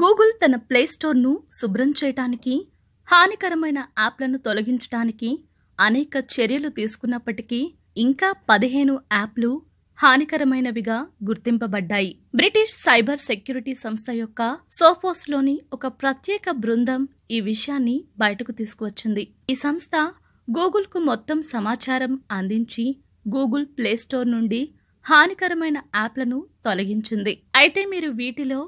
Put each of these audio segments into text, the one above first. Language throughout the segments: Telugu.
గూగుల్ తన ప్లేస్టోర్ను శుభ్రం చేయటానికి హానికరమైన యాప్లను తొలగించడానికి అనేక చర్యలు తీసుకున్నప్పటికీ ఇంకా పదిహేను యాప్లు హానికరమైనవిగా గుర్తింపబడ్డాయి బ్రిటిష్ సైబర్ సెక్యూరిటీ సంస్థ యొక్క సోఫోస్లోని ఒక ప్రత్యేక బృందం ఈ విషయాన్ని బయటకు తీసుకువచ్చింది ఈ సంస్థ గూగుల్కు మొత్తం సమాచారం అందించి గూగుల్ ప్లేస్టోర్ నుండి హానికరమైన యాప్లను తొలగించింది అయితే మీరు వీటిలో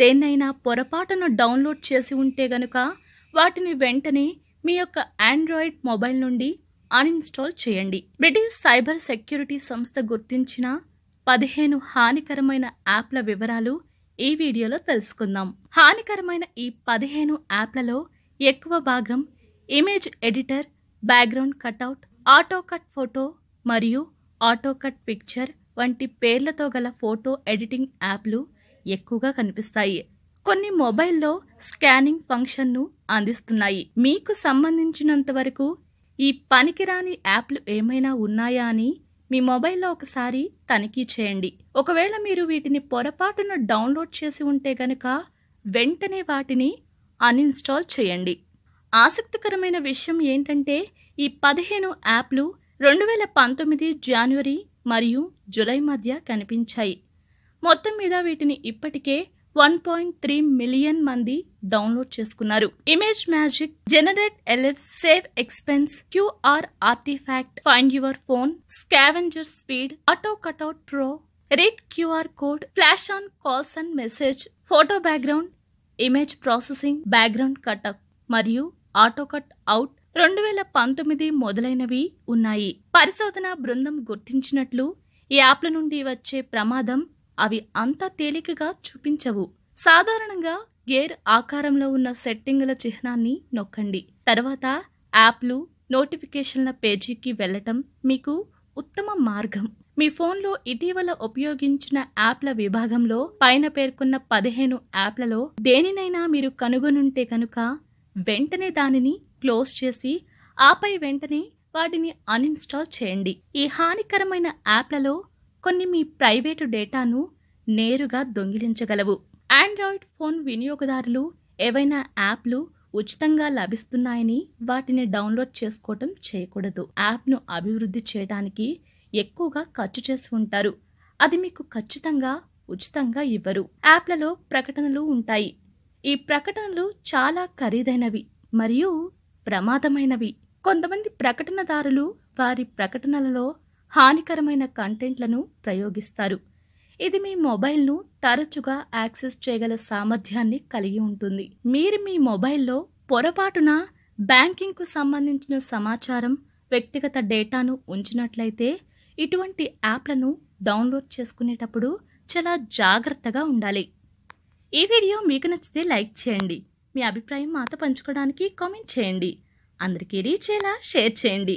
దేన్నైనా పొరపాటును డౌన్లోడ్ చేసి ఉంటే గనుక వాటిని వెంటనే మీ యొక్క ఆండ్రాయిడ్ మొబైల్ నుండి అన్ఇన్స్టాల్ చేయండి బ్రిటిష్ సైబర్ సెక్యూరిటీ సంస్థ గుర్తించిన పదిహేను హానికరమైన యాప్ల వివరాలు ఈ వీడియోలో తెలుసుకుందాం హానికరమైన ఈ పదిహేను యాప్లలో ఎక్కువ భాగం image editor background cutout auto cut photo మరియు ఆటో కట్ పిక్చర్ వంటి పేర్లతో గల ఫోటో ఎడిటింగ్ యాప్లు ఎక్కువగా కనిపిస్తాయి కొన్ని మొబైల్లో స్కానింగ్ ఫంక్షన్ను అందిస్తున్నాయి మీకు సంబంధించినంత వరకు ఈ పనికిరాని యాప్లు ఏమైనా ఉన్నాయా అని మీ మొబైల్లో ఒకసారి తనిఖీ చేయండి ఒకవేళ మీరు వీటిని పొరపాటున డౌన్లోడ్ చేసి ఉంటే గనక వెంటనే వాటిని అన్ఇన్స్టాల్ చేయండి ఆసక్తికరమైన విషయం ఏంటంటే ఈ పదిహేను యాప్లు రెండు వేల పంతొమ్మిది జనవరి మరియు జులై మధ్య కనిపించాయి మొత్తం మీద వీటిని ఇప్పటికే వన్ పాయింట్ త్రీ మిలియన్ మంది డౌన్లోడ్ చేసుకున్నారు image magic generate elif save expense QR artifact find your phone scavenger speed auto cutout pro read QR code flash on calls and message photo background image processing background cut up మరియు ఆటో కట్ అవుట్ రెండు వేల పంతొమ్మిది మొదలైనవి ఉన్నాయి పరిశోధన బృందం గుర్తించినట్లు ఈ యాప్ల నుండి వచ్చే ప్రమాదం అవి అంత తేలికగా చూపించవు సాధారణంగా గేర్ ఆకారంలో ఉన్న సెట్టింగుల చిహ్నాన్ని నొక్కండి తర్వాత యాప్లు నోటిఫికేషన్ల పేజీకి వెళ్ళటం మీకు ఉత్తమ మార్గం మీ ఫోన్లో ఇటీవల ఉపయోగించిన యాప్ల విభాగంలో పైన పేర్కొన్న పదిహేను యాప్లలో దేనినైనా మీరు కనుగొనుంటే కనుక వెంటనే దానిని క్లోజ్ చేసి ఆపై వెంటనే వాటిని అన్ఇన్స్టాల్ చేయండి ఈ హానికరమైన యాప్లలో కొన్ని మీ ప్రైవేటు డేటాను నేరుగా దొంగిలించగలవు ఆండ్రాయిడ్ ఫోన్ వినియోగదారులు ఏవైనా యాప్లు ఉచితంగా లభిస్తున్నాయని వాటిని డౌన్లోడ్ చేసుకోవటం చేయకూడదు యాప్ను అభివృద్ధి చేయడానికి ఎక్కువగా ఖర్చు చేసి ఉంటారు అది మీకు ఖచ్చితంగా ఉచితంగా ఇవ్వరు యాప్లలో ప్రకటనలు ఉంటాయి ఈ ప్రకటనలు చాలా ఖరీదైనవి మరియు ప్రమాదమైనవి కొంతమంది ప్రకటనదారులు వారి ప్రకటనలలో హానికరమైన కంటెంట్లను ప్రయోగిస్తారు ఇది మీ మొబైల్ను తరచుగా యాక్సెస్ చేయగల సామర్థ్యాన్ని కలిగి ఉంటుంది మీరు మీ మొబైల్లో పొరపాటున బ్యాంకింగ్కు సంబంధించిన సమాచారం వ్యక్తిగత డేటాను ఉంచినట్లయితే ఇటువంటి యాప్లను డౌన్లోడ్ చేసుకునేటప్పుడు చాలా జాగ్రత్తగా ఉండాలి ఈ వీడియో మీకు నచ్చితే లైక్ చేయండి మీ అభిప్రాయం మాతో పంచుకోవడానికి కామెంట్ చేయండి అందరికీ రీచ్ షేర్ చేయండి